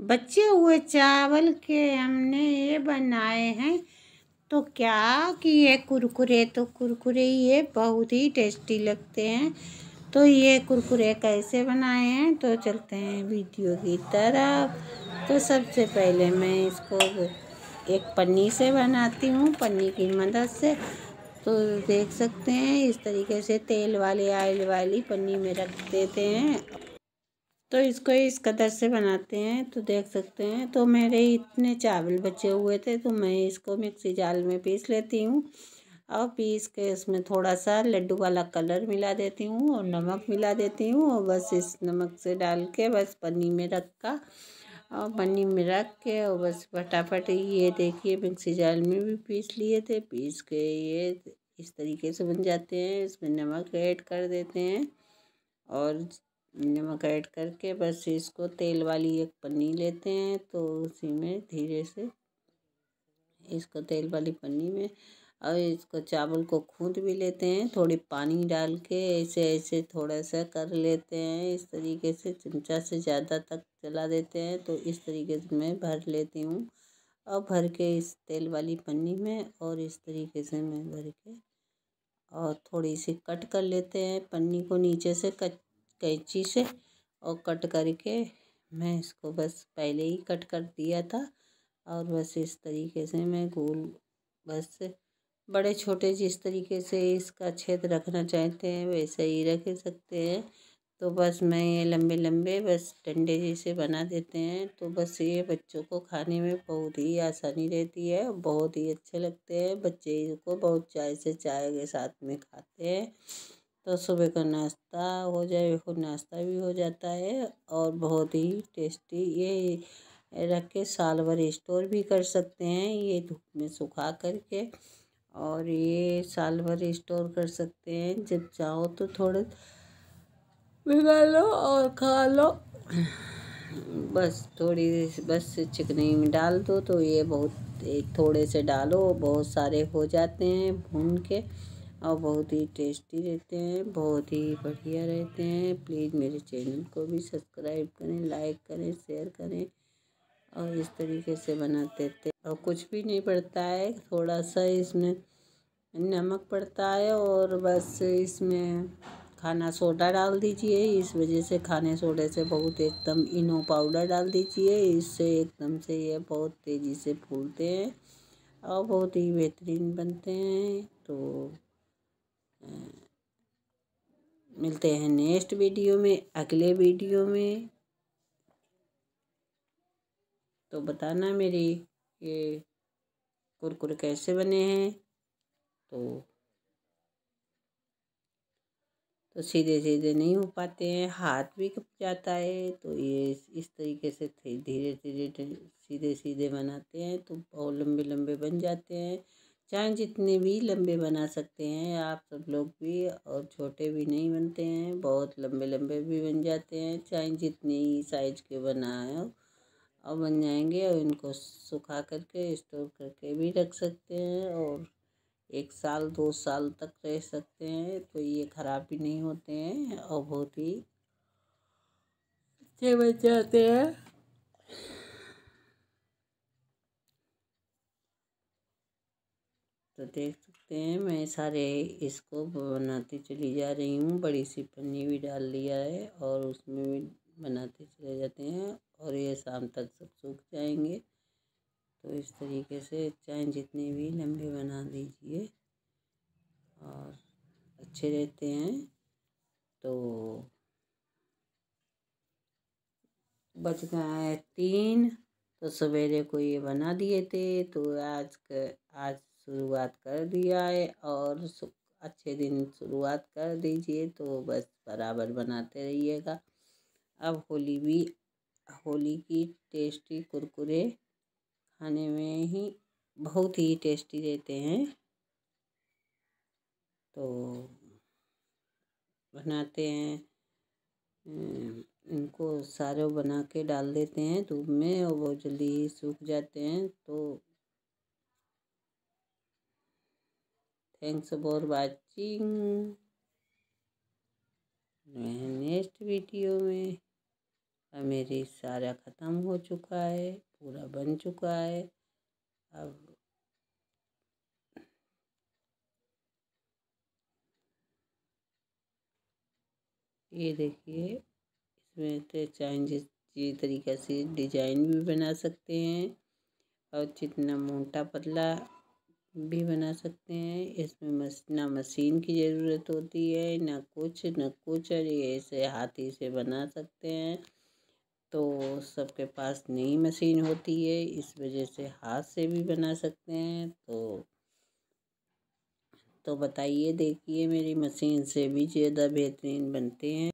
बचे हुए चावल के हमने ये बनाए हैं तो क्या कि ये कुरकुरे तो कुरकुरे ये बहुत ही टेस्टी लगते हैं तो ये कुरकुरे कैसे बनाए हैं तो चलते हैं वीडियो की तरफ तो सबसे पहले मैं इसको एक पन्नी से बनाती हूँ पन्नी की मदद से तो देख सकते हैं इस तरीके से तेल वाले आयल वाली पन्नी में रख देते हैं तो इसको इस कदर से बनाते हैं तो देख सकते हैं तो मेरे इतने चावल बचे हुए थे तो मैं इसको मिक्सी जाल में पीस लेती हूँ और पीस के इसमें थोड़ा सा लड्डू वाला कलर मिला देती हूँ और नमक मिला देती हूँ और बस इस नमक से डाल के बस पन्नी में रखा और पन्नी में रख के और बस फटाफट ये देखिए मिक्सी जाल में भी पीस लिए थे पीस के ये इस तरीके से बन जाते हैं इसमें नमक ऐड कर देते हैं और नमक ऐड करके बस इसको तेल वाली एक पन्नी लेते हैं तो उसी में धीरे से इसको तेल वाली पन्नी में और इसको चावल को खूद भी लेते हैं थोड़ी पानी डाल के ऐसे ऐसे थोड़ा सा कर लेते हैं इस तरीके से चमचा से ज़्यादा तक चला देते हैं तो इस तरीके से मैं भर लेती हूँ और भर के इस तेल वाली पन्नी में और इस तरीके से मैं भर के और थोड़ी सी कट कर लेते हैं पन्नी को नीचे से कच कैंची से और कट करके मैं इसको बस पहले ही कट कर दिया था और बस इस तरीके से मैं गोल बस बड़े छोटे जिस तरीके से इसका छेद रखना चाहते हैं वैसे ही रख सकते हैं तो बस मैं ये लंबे लंबे बस डंडे जैसे बना देते हैं तो बस ये बच्चों को खाने में बहुत ही आसानी रहती है बहुत ही अच्छे लगते हैं बच्चे इसको बहुत चाय से चाय के साथ में खाते हैं तो सुबह का नाश्ता हो जाए फिर नाश्ता भी हो जाता है और बहुत ही टेस्टी ये रख के साल भर स्टोर भी कर सकते हैं ये धूप में सुखा करके और ये साल भर स्टोर कर सकते हैं जब चाहो तो थोड़े भिगा लो और खा लो बस थोड़ी बस चिकनी में डाल दो तो ये बहुत थोड़े से डालो बहुत सारे हो जाते हैं भून के और बहुत ही टेस्टी रहते हैं बहुत ही बढ़िया रहते हैं प्लीज़ मेरे चैनल को भी सब्सक्राइब करें लाइक करें शेयर करें और इस तरीके से बनाते थे और कुछ भी नहीं पड़ता है थोड़ा सा इसमें नमक पड़ता है और बस इसमें खाना सोडा डाल दीजिए इस वजह से खाने सोडे से बहुत एकदम इनो पाउडर डाल दीजिए इससे एकदम से ये बहुत तेज़ी से फूलते हैं और बहुत ही बेहतरीन बनते हैं तो मिलते हैं नेक्स्ट वीडियो में अगले वीडियो में तो बताना मेरी ये कुरकुरे कैसे बने हैं तो तो सीधे सीधे नहीं हो पाते हैं हाथ भी कप जाता है तो ये इस तरीके से धीरे धीरे सीधे सीधे बनाते हैं तो बहुत लंबे लंबे बन जाते हैं चाहे जितने भी लंबे बना सकते हैं आप सब लोग भी और छोटे भी नहीं बनते हैं बहुत लंबे लंबे भी बन जाते हैं चाहे जितने ही साइज के बनाए और बन जाएंगे और इनको सुखा करके स्टोर करके भी रख सकते हैं और एक साल दो साल तक रह सकते हैं तो ये ख़राब भी नहीं होते हैं और बहुत ही अच्छे बन जाते हैं तो देख सकते हैं मैं सारे इसको बनाती चली जा रही हूँ बड़ी सी पन्नी भी डाल लिया है और उसमें भी बनाते चले जाते हैं और ये शाम तक सब सूख जाएंगे तो इस तरीके से चाहे जितने भी लंबे बना दीजिए और अच्छे रहते हैं तो बच गए हैं तीन तो सवेरे को ये बना दिए थे तो आज का आज शुरुआत कर दिया है और अच्छे दिन शुरुआत कर दीजिए तो बस बराबर बनाते रहिएगा अब होली भी होली की टेस्टी कुरकुरे खाने में ही बहुत ही टेस्टी रहते हैं तो बनाते हैं इनको सारे बना के डाल देते हैं धूप में और बहुत जल्दी सूख जाते हैं तो थैंक्स फॉर वाचिंग मैं नेक्स्ट वीडियो में मेरी सारा ख़त्म हो चुका है पूरा बन चुका है अब ये देखिए इसमें तो चाइजिस जिस तरीके से डिजाइन भी बना सकते हैं और जितना मोटा पतला भी बना सकते हैं इसमें मस ना मशीन की ज़रूरत होती है ना कुछ ना कुछ और ये ऐसे हाथ ही से बना सकते हैं तो सबके पास नई मशीन होती है इस वजह से हाथ से भी बना सकते हैं तो तो बताइए देखिए मेरी मशीन से भी ज़्यादा बेहतरीन बनते हैं